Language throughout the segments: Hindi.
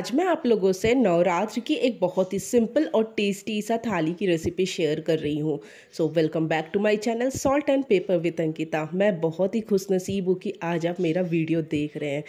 आज मैं आप लोगों से नवरात्र की एक बहुत ही सिंपल और टेस्टी सा थाली की रेसिपी शेयर कर रही हूँ so welcome back to my channel salt and pepper with Ankita मैं बहुत ही खुशनसीब हूँ कि आज आप मेरा वीडियो देख रहे हैं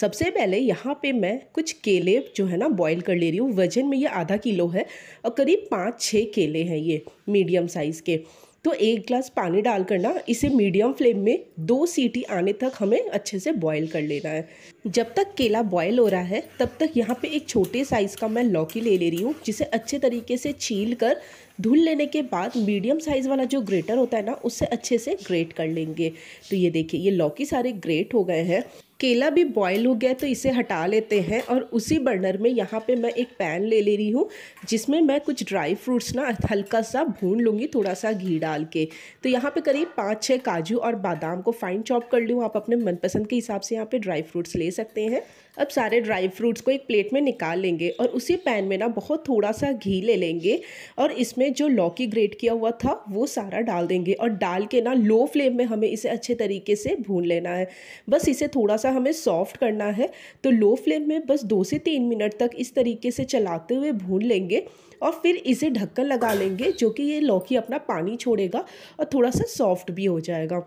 सबसे पहले यहाँ पे मैं कुछ केले जो है ना बॉईल कर ले रही हूँ वजन में ये आधा किलो है और करीब पाँच छः केले हैं ये मीडियम साइज़ के तो एक ग्लास पानी डाल कर ना इसे मीडियम फ्लेम में दो सीटी आने तक हमें अच्छे से बॉईल कर लेना है जब तक केला बॉयल हो रहा है तब तक यहाँ पे एक छोटे साइज़ का मैं लौकी ले ले रही हूँ जिसे अच्छे तरीके से छील कर धुल लेने के बाद मीडियम साइज़ वाला जो ग्रेटर होता है ना उससे अच्छे से ग्रेट कर लेंगे तो ये देखिए ये लौकी सारे ग्रेट हो गए हैं केला भी बॉयल हो गया तो इसे हटा लेते हैं और उसी बर्नर में यहाँ पे मैं एक पैन ले ले रही हूँ जिसमें मैं कुछ ड्राई फ्रूट्स ना हल्का सा भून लूँगी थोड़ा सा घी डाल के तो यहाँ पे करीब पाँच छः काजू और बादाम को फाइन चॉप कर लूँ आप अपने मनपसंद के हिसाब से यहाँ पे ड्राई फ्रूट्स ले सकते हैं अब सारे ड्राई फ्रूट्स को एक प्लेट में निकाल लेंगे और उसी पैन में ना बहुत थोड़ा सा घी ले लेंगे और इसमें जो लौकी ग्रेट किया हुआ था वो सारा डाल देंगे और डाल के ना लो फ्लेम में हमें इसे अच्छे तरीके से भून लेना है बस इसे थोड़ा सा हमें सॉफ्ट करना है तो लो फ्लेम में बस दो से तीन मिनट तक इस तरीके से चलाते हुए भून लेंगे और फिर इसे ढक्कन लगा लेंगे जो कि ये लौकी अपना पानी छोड़ेगा और थोड़ा सा सॉफ्ट भी हो जाएगा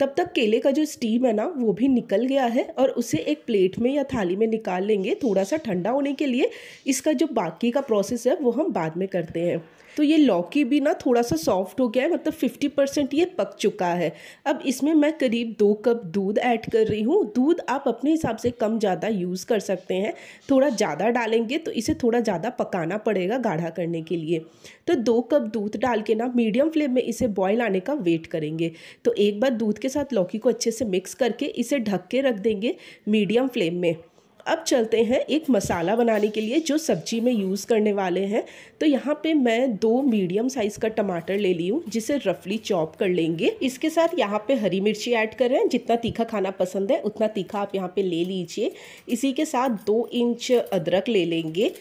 तब तक केले का जो स्टीम है ना वो भी निकल गया है और उसे एक प्लेट में या थाली में निकाल लेंगे थोड़ा सा ठंडा होने के लिए इसका जो बाकी का प्रोसेस है वो हम बाद में करते हैं तो ये लौकी भी ना थोड़ा सा सॉफ्ट हो गया है मतलब फिफ्टी परसेंट ये पक चुका है अब इसमें मैं करीब दो कप दूध ऐड कर रही हूँ दूध आप अपने हिसाब से कम ज़्यादा यूज़ कर सकते हैं थोड़ा ज़्यादा डालेंगे तो इसे थोड़ा ज़्यादा पकाना पड़ेगा गाढ़ा करने के लिए तो दो कप दूध डाल के ना मीडियम फ्लेम में इसे बॉयल आने का वेट करेंगे तो एक बार दूध के साथ लौकी को अच्छे से मिक्स करके इसे ढक के रख देंगे मीडियम फ्लेम में अब चलते हैं एक मसाला बनाने के लिए जो सब्जी में यूज़ करने वाले हैं तो यहाँ पे मैं दो मीडियम साइज़ का टमाटर ले ली हूँ जिसे रफली चॉप कर लेंगे इसके साथ यहाँ पे हरी मिर्ची ऐड कर रहे हैं जितना तीखा खाना पसंद है उतना तीखा आप यहाँ पे ले लीजिए इसी के साथ दो इंच अदरक ले लेंगे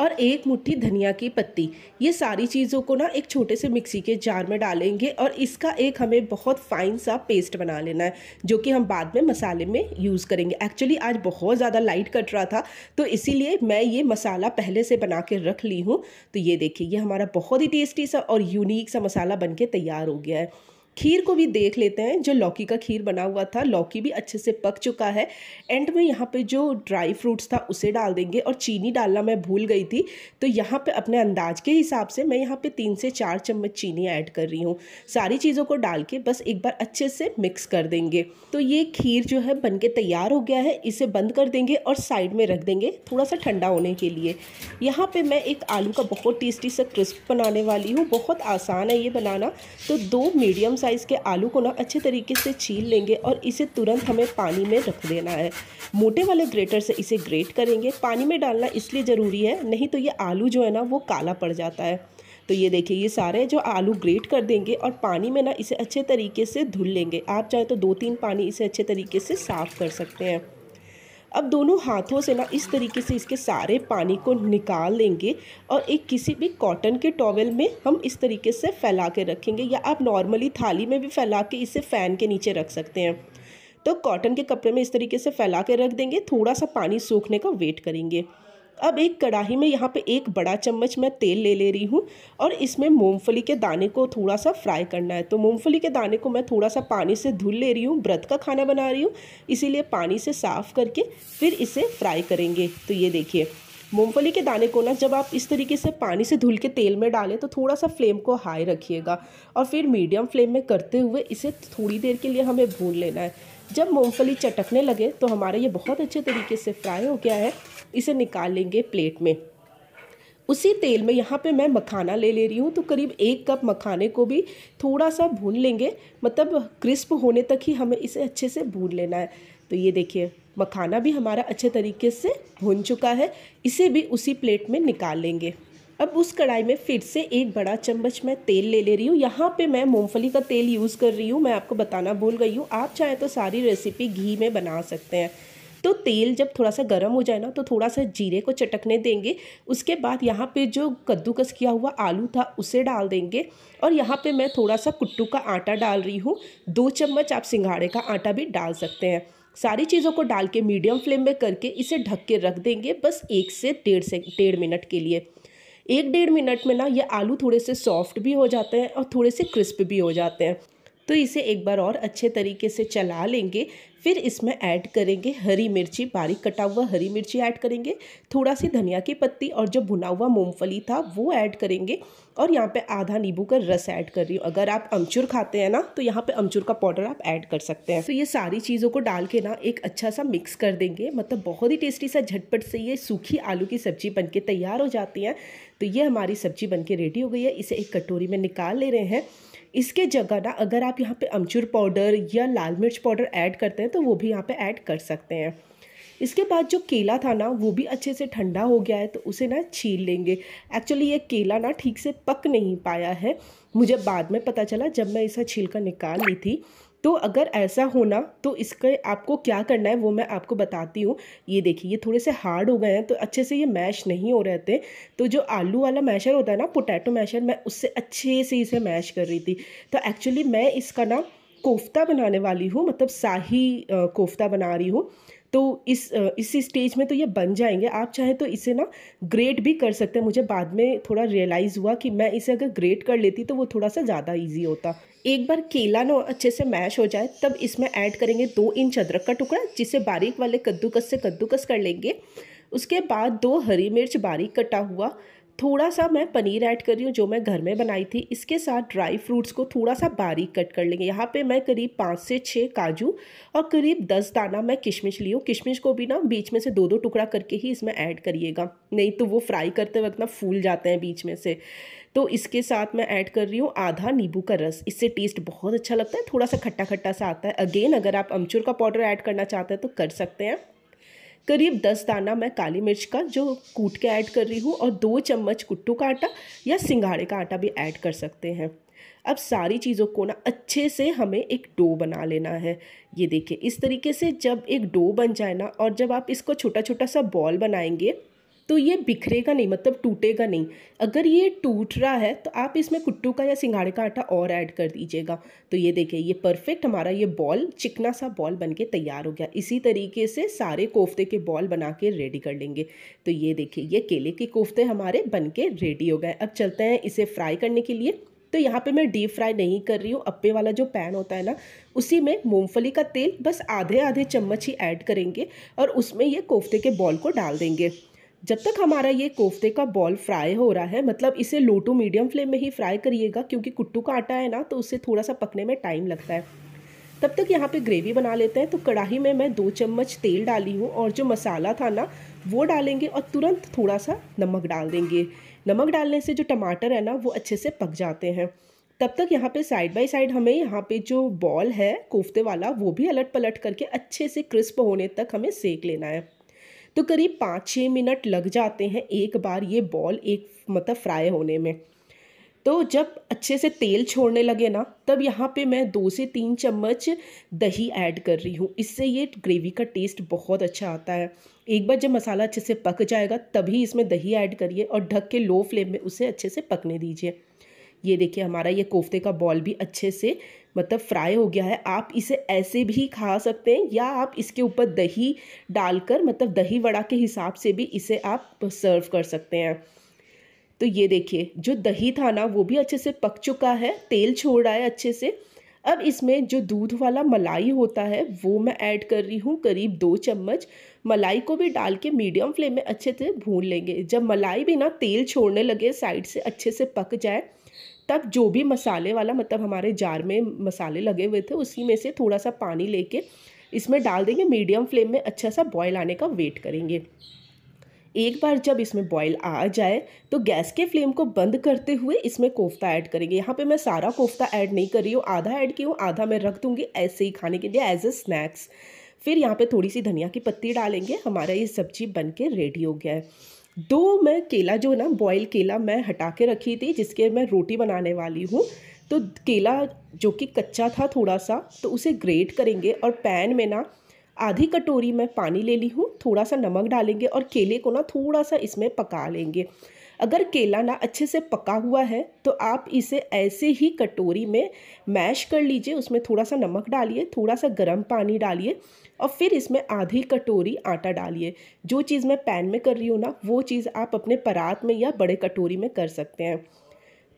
और एक मुट्ठी धनिया की पत्ती ये सारी चीज़ों को ना एक छोटे से मिक्सी के जार में डालेंगे और इसका एक हमें बहुत फाइन सा पेस्ट बना लेना है जो कि हम बाद में मसाले में यूज़ करेंगे एक्चुअली आज बहुत ज़्यादा लाइट कट रहा था तो इसीलिए मैं ये मसाला पहले से बना के रख ली हूँ तो ये देखिए ये हमारा बहुत ही टेस्टी सा और यूनिक सा मसाला बन के तैयार हो गया है खीर को भी देख लेते हैं जो लौकी का खीर बना हुआ था लौकी भी अच्छे से पक चुका है एंड में यहाँ पे जो ड्राई फ्रूट्स था उसे डाल देंगे और चीनी डालना मैं भूल गई थी तो यहाँ पे अपने अंदाज के हिसाब से मैं यहाँ पे तीन से चार चम्मच चीनी ऐड कर रही हूँ सारी चीज़ों को डाल के बस एक बार अच्छे से मिक्स कर देंगे तो ये खीर जो है बन के तैयार हो गया है इसे बंद कर देंगे और साइड में रख देंगे थोड़ा सा ठंडा होने के लिए यहाँ पर मैं एक आलू का बहुत टेस्टी सा क्रिस्प बनाने वाली हूँ बहुत आसान है ये बनाना तो दो मीडियम साइज़ के आलू को ना अच्छे तरीके से छील लेंगे और इसे तुरंत हमें पानी में रख देना है मोटे वाले ग्रेटर से इसे ग्रेट करेंगे पानी में डालना इसलिए ज़रूरी है नहीं तो ये आलू जो है ना वो काला पड़ जाता है तो ये देखिए ये सारे जो आलू ग्रेट कर देंगे और पानी में ना इसे अच्छे तरीके से धुल लेंगे आप चाहे तो दो तीन पानी इसे अच्छे तरीके से साफ़ कर सकते हैं अब दोनों हाथों से ना इस तरीके से इसके सारे पानी को निकाल लेंगे और एक किसी भी कॉटन के टॉवेल में हम इस तरीके से फैला के रखेंगे या आप नॉर्मली थाली में भी फैला के इसे फ़ैन के नीचे रख सकते हैं तो कॉटन के कपड़े में इस तरीके से फैला के रख देंगे थोड़ा सा पानी सूखने का वेट करेंगे अब एक कढ़ाई में यहाँ पे एक बड़ा चम्मच मैं तेल ले ले रही हूँ और इसमें मूंगफली के दाने को थोड़ा सा फ्राई करना है तो मूंगफली के दाने को मैं थोड़ा सा पानी से धुल ले रही हूँ व्रत का खाना बना रही हूँ इसीलिए पानी से साफ़ करके फिर इसे फ्राई करेंगे तो ये देखिए मूंगफली के दाने को ना जब आप इस तरीके से पानी से धुल के तेल में डालें तो थोड़ा सा फ्लेम को हाई रखिएगा और फिर मीडियम फ्लेम में करते हुए इसे थोड़ी देर के लिए हमें भून लेना है जब मूंगफली चटकने लगे तो हमारा ये बहुत अच्छे तरीके से फ्राई हो गया है इसे निकाल लेंगे प्लेट में उसी तेल में यहाँ पे मैं मखाना ले ले रही हूँ तो करीब एक कप मखाने को भी थोड़ा सा भून लेंगे मतलब क्रिस्प होने तक ही हमें इसे अच्छे से भून लेना है तो ये देखिए मखाना भी हमारा अच्छे तरीके से भून चुका है इसे भी उसी प्लेट में निकाल लेंगे अब उस कढ़ाई में फिर से एक बड़ा चम्मच मैं तेल ले ले रही हूँ यहाँ पे मैं मूंगफली का तेल यूज़ कर रही हूँ मैं आपको बताना भूल गई हूँ आप चाहें तो सारी रेसिपी घी में बना सकते हैं तो तेल जब थोड़ा सा गर्म हो जाए ना तो थोड़ा सा जीरे को चटकने देंगे उसके बाद यहाँ पे जो कद्दूकस किया हुआ आलू था उसे डाल देंगे और यहाँ पे मैं थोड़ा सा कुट्टू का आटा डाल रही हूँ दो चम्मच आप सिंघाड़े का आटा भी डाल सकते हैं सारी चीज़ों को डाल के मीडियम फ्लेम में करके इसे ढक के रख देंगे बस एक से डेढ़ से डेढ़ मिनट के लिए एक डेढ़ मिनट में ना ये आलू थोड़े से सॉफ्ट भी हो जाते हैं और थोड़े से क्रिस्प भी हो जाते हैं तो इसे एक बार और अच्छे तरीके से चला लेंगे फिर इसमें ऐड करेंगे हरी मिर्ची बारीक कटा हुआ हरी मिर्ची ऐड करेंगे थोड़ा सी धनिया की पत्ती और जो भुना हुआ मूंगफली था वो ऐड करेंगे और यहाँ पे आधा नींबू का रस ऐड कर रही हूँ अगर आप अमचूर खाते हैं ना तो यहाँ पे अमचूर का पाउडर आप ऐड कर सकते हैं तो ये सारी चीज़ों को डाल के ना एक अच्छा सा मिक्स कर देंगे मतलब बहुत ही टेस्टी सा झटपट से ये सूखी आलू की सब्जी बन के तैयार हो जाती है तो ये हमारी सब्जी बनके रेडी हो गई है इसे एक कटोरी में निकाल ले रहे हैं इसके जगह ना अगर आप यहाँ पे अमचूर पाउडर या लाल मिर्च पाउडर ऐड करते हैं तो वो भी यहाँ पे ऐड कर सकते हैं इसके बाद जो केला था ना वो भी अच्छे से ठंडा हो गया है तो उसे ना छील लेंगे एक्चुअली ये केला ना ठीक से पक नहीं पाया है मुझे बाद में पता चला जब मैं इसे छील कर निकाल ली थी तो अगर ऐसा होना तो इसके आपको क्या करना है वो मैं आपको बताती हूँ ये देखिए ये थोड़े से हार्ड हो गए हैं तो अच्छे से ये मैश नहीं हो रहे थे तो जो आलू वाला मैशर होता है ना पोटैटो मैशर मैं उससे अच्छे से इसे मैश कर रही थी तो एक्चुअली मैं इसका ना कोफ्ता बनाने वाली हूँ मतलब शाही कोफ्ता बना रही हूँ तो इस इसी स्टेज में तो ये बन जाएंगे आप चाहे तो इसे ना ग्रेट भी कर सकते हैं मुझे बाद में थोड़ा रियलाइज़ हुआ कि मैं इसे अगर ग्रेट कर लेती तो वो थोड़ा सा ज़्यादा ईजी होता एक बार केला ना अच्छे से मैश हो जाए तब इसमें ऐड करेंगे दो इंच अदरक का टुकड़ा जिसे बारीक वाले कद्दूकस से कद्दूकस कर लेंगे उसके बाद दो हरी मिर्च बारीक कटा हुआ थोड़ा सा मैं पनीर ऐड कर रही हूँ जो मैं घर में बनाई थी इसके साथ ड्राई फ्रूट्स को थोड़ा सा बारीक कट कर लेंगे यहाँ पे मैं करीब पाँच से छः काजू और करीब दस दाना मैं किशमिश ली हूँ किशमिश को भी ना बीच में से दो दो टुकड़ा करके ही इसमें ऐड करिएगा नहीं तो वो फ्राई करते वक्त ना फूल जाते हैं बीच में से तो इसके साथ मैं ऐड कर रही हूँ आधा नींबू का रस इससे टेस्ट बहुत अच्छा लगता है थोड़ा सा खट्टा खट्टा सा आता है अगेन अगर आप अमचूर का पाउडर ऐड करना चाहते हैं तो कर सकते हैं करीब दस दाना मैं काली मिर्च का जो कूट के ऐड कर रही हूँ और दो चम्मच कुट्टू का आटा या सिंघाड़े का आटा भी ऐड कर सकते हैं अब सारी चीज़ों को ना अच्छे से हमें एक डो बना लेना है ये देखिए इस तरीके से जब एक डो बन जाए ना और जब आप इसको छोटा छोटा सा बॉल बनाएंगे तो ये बिखरेगा नहीं मतलब टूटेगा नहीं अगर ये टूट रहा है तो आप इसमें कुट्टू का या सिंगाड़े का आटा और ऐड कर दीजिएगा तो ये देखिए ये परफेक्ट हमारा ये बॉल चिकना सा बॉल बन के तैयार हो गया इसी तरीके से सारे कोफ्ते के बॉल बना के रेडी कर लेंगे तो ये देखिए ये केले के कोफ्ते हमारे बन के रेडी हो गए अब चलते हैं इसे फ्राई करने के लिए तो यहाँ पे मैं डीप फ्राई नहीं कर रही हूँ अप्पे वाला जो पैन होता है ना उसी में मूंगफली का तेल बस आधे आधे चम्मच ही ऐड करेंगे और उसमें ये कोफ्ते के बॉल को डाल देंगे जब तक हमारा ये कोफ्ते का बॉल फ्राई हो रहा है मतलब इसे लो टू मीडियम फ्लेम में ही फ्राई करिएगा क्योंकि कुट्टू का आटा है ना तो उससे थोड़ा सा पकने में टाइम लगता है तब तक यहाँ पे ग्रेवी बना लेते हैं तो कढ़ाई में मैं दो चम्मच तेल डाली हूँ और जो मसाला था ना वो डालेंगे और तुरंत थोड़ा सा नमक डाल देंगे नमक डालने से जो टमाटर है ना वो अच्छे से पक जाते हैं तब तक यहाँ पे साइड बाय साइड हमें यहाँ पे जो बॉल है कोफ्ते वाला वो भी अलट पलट करके अच्छे से क्रिस्प होने तक हमें सेक लेना है तो करीब पाँच छः मिनट लग जाते हैं एक बार ये बॉल एक मतलब फ्राई होने में तो जब अच्छे से तेल छोड़ने लगे ना तब यहाँ पे मैं दो से तीन चम्मच दही ऐड कर रही हूँ इससे ये ग्रेवी का टेस्ट बहुत अच्छा आता है एक बार जब मसाला अच्छे से पक जाएगा तभी इसमें दही ऐड करिए और ढक के लो फ्लेम में उसे अच्छे से पकने दीजिए ये देखिए हमारा ये कोफ्ते का बॉल भी अच्छे से मतलब फ्राई हो गया है आप इसे ऐसे भी खा सकते हैं या आप इसके ऊपर दही डालकर मतलब दही वड़ा के हिसाब से भी इसे आप सर्व कर सकते हैं तो ये देखिए जो दही था ना वो भी अच्छे से पक चुका है तेल छोड़ रहा है अच्छे से अब इसमें जो दूध वाला मलाई होता है वो मैं ऐड कर रही हूँ करीब दो चम्मच मलाई को भी डाल के मीडियम फ्लेम में अच्छे से भून लेंगे जब मलाई भी ना तेल छोड़ने लगे साइड से अच्छे से पक जाए तब जो भी मसाले वाला मतलब हमारे जार में मसाले लगे हुए थे उसी में से थोड़ा सा पानी लेके इसमें डाल देंगे मीडियम फ्लेम में अच्छा सा बॉयल आने का वेट करेंगे एक बार जब इसमें बॉईल आ जाए तो गैस के फ्लेम को बंद करते हुए इसमें कोफ्ता ऐड करेंगे यहाँ पे मैं सारा कोफ्ता ऐड नहीं कर रही हूँ आधा ऐड की हूँ आधा मैं रख दूँगी ऐसे ही खाने के लिए एज ए स्नैक्स फिर यहाँ पे थोड़ी सी धनिया की पत्ती डालेंगे हमारा ये सब्जी बन के रेडी हो गया है दो मैं केला जो है ना बॉयल केला मैं हटा के रखी थी जिसके मैं रोटी बनाने वाली हूँ तो केला जो कि कच्चा था थोड़ा सा तो उसे ग्रेट करेंगे और पैन में ना आधी कटोरी मैं पानी ले ली हूँ थोड़ा सा नमक डालेंगे और केले को ना थोड़ा सा इसमें पका लेंगे अगर केला ना अच्छे से पका हुआ है तो आप इसे ऐसे ही कटोरी में मैश कर लीजिए उसमें थोड़ा सा नमक डालिए थोड़ा सा गर्म पानी डालिए और फिर इसमें आधी कटोरी आटा डालिए जो चीज़ मैं पैन में कर रही हूँ ना वो चीज़ आप अपने परात में या बड़े कटोरी में कर सकते हैं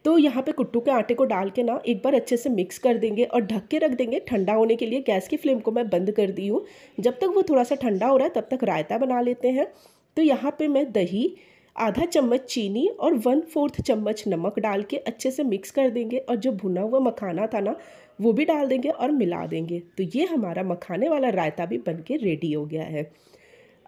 तो यहाँ पे कुट्टू के आटे को डाल के ना एक बार अच्छे से मिक्स कर देंगे और ढक के रख देंगे ठंडा होने के लिए गैस की फ्लेम को मैं बंद कर दी हूँ जब तक वो थोड़ा सा ठंडा हो रहा है तब तक रायता बना लेते हैं तो यहाँ पे मैं दही आधा चम्मच चीनी और वन फोर्थ चम्मच नमक डाल के अच्छे से मिक्स कर देंगे और जो भुना हुआ मखाना था ना वो भी डाल देंगे और मिला देंगे तो ये हमारा मखाने वाला रायता भी बन के रेडी हो गया है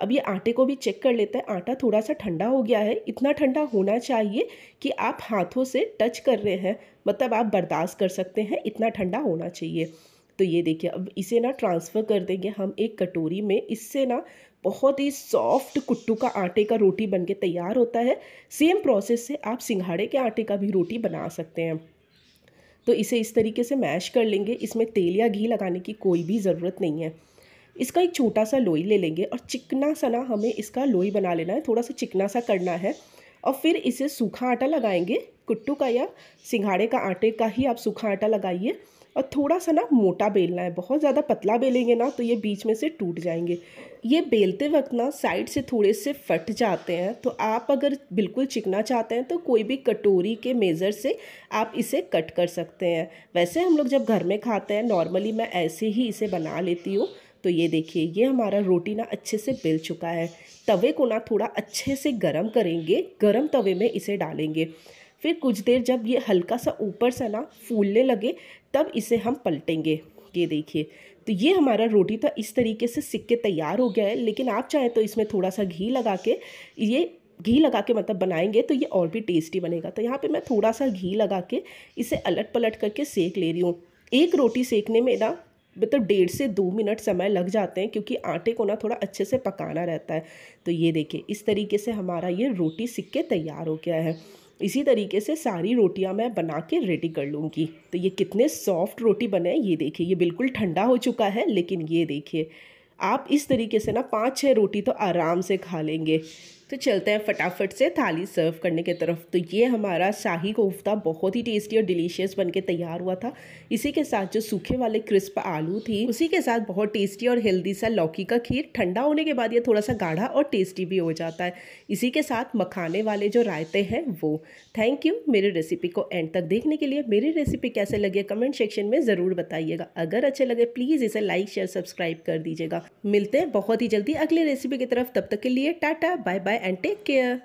अब ये आटे को भी चेक कर लेते हैं आटा थोड़ा सा ठंडा हो गया है इतना ठंडा होना चाहिए कि आप हाथों से टच कर रहे हैं मतलब आप बर्दाश्त कर सकते हैं इतना ठंडा होना चाहिए तो ये देखिए अब इसे ना ट्रांसफ़र कर देंगे हम एक कटोरी में इससे ना बहुत ही सॉफ्ट कुट्टू का आटे का रोटी बन के तैयार होता है सेम प्रोसेस से आप सिंघाड़े के आटे का भी रोटी बना सकते हैं तो इसे इस तरीके से मैश कर लेंगे इसमें तेल या घी लगाने की कोई भी ज़रूरत नहीं है इसका एक छोटा सा लोई ले लेंगे और चिकना सा ना हमें इसका लोई बना लेना है थोड़ा सा चिकना सा करना है और फिर इसे सूखा आटा लगाएंगे कुट्टू का या सिंघाड़े का आटे का ही आप सूखा आटा लगाइए और थोड़ा सा ना मोटा बेलना है बहुत ज़्यादा पतला बेलेंगे ना तो ये बीच में से टूट जाएंगे ये बेलते वक्त ना साइड से थोड़े से फट जाते हैं तो आप अगर बिल्कुल चिकना चाहते हैं तो कोई भी कटोरी के मेज़र से आप इसे कट कर सकते हैं वैसे हम लोग जब घर में खाते हैं नॉर्मली मैं ऐसे ही इसे बना लेती हूँ तो ये देखिए ये हमारा रोटी ना अच्छे से बेल चुका है तवे को ना थोड़ा अच्छे से गरम करेंगे गरम तवे में इसे डालेंगे फिर कुछ देर जब ये हल्का सा ऊपर सा ना फूलने लगे तब इसे हम पलटेंगे ये देखिए तो ये हमारा रोटी था इस तरीके से सिक्के तैयार हो गया है लेकिन आप चाहें तो इसमें थोड़ा सा घी लगा के ये घी लगा के मतलब बनाएंगे तो ये और भी टेस्टी बनेगा तो यहाँ पे मैं थोड़ा सा घी लगा के इसे अलट पलट करके सेक ले रही हूँ एक रोटी सेकने में ना मतलब डेढ़ से दो मिनट समय लग जाते हैं क्योंकि आटे को ना थोड़ा अच्छे से पकाना रहता है तो ये देखिए इस तरीके से हमारा ये रोटी सिक्के तैयार हो गया है इसी तरीके से सारी रोटियां मैं बना के रेडी कर लूँगी तो ये कितने सॉफ्ट रोटी बने ये देखिए ये बिल्कुल ठंडा हो चुका है लेकिन ये देखिए आप इस तरीके से ना पाँच छः रोटी तो आराम से खा लेंगे तो चलते हैं फटाफट से थाली सर्व करने की तरफ तो ये हमारा शाही कोफ्ता बहुत ही टेस्टी और डिलीशियस बन के तैयार हुआ था इसी के साथ जो सूखे वाले क्रिस्प आलू थी उसी के साथ बहुत टेस्टी और हेल्दी सा लौकी का खीर ठंडा होने के बाद ये थोड़ा सा गाढ़ा और टेस्टी भी हो जाता है इसी के साथ मखाने वाले जो रायते हैं वो थैंक यू मेरी रेसिपी को एंड तक देखने के लिए मेरी रेसिपी कैसे लगे कमेंट सेक्शन में ज़रूर बताइएगा अगर अच्छे लगे प्लीज़ इसे लाइक शेयर सब्सक्राइब कर दीजिएगा मिलते हैं बहुत ही जल्दी अगली रेसिपी की तरफ तब तक के लिए टाटा bye bye and take care.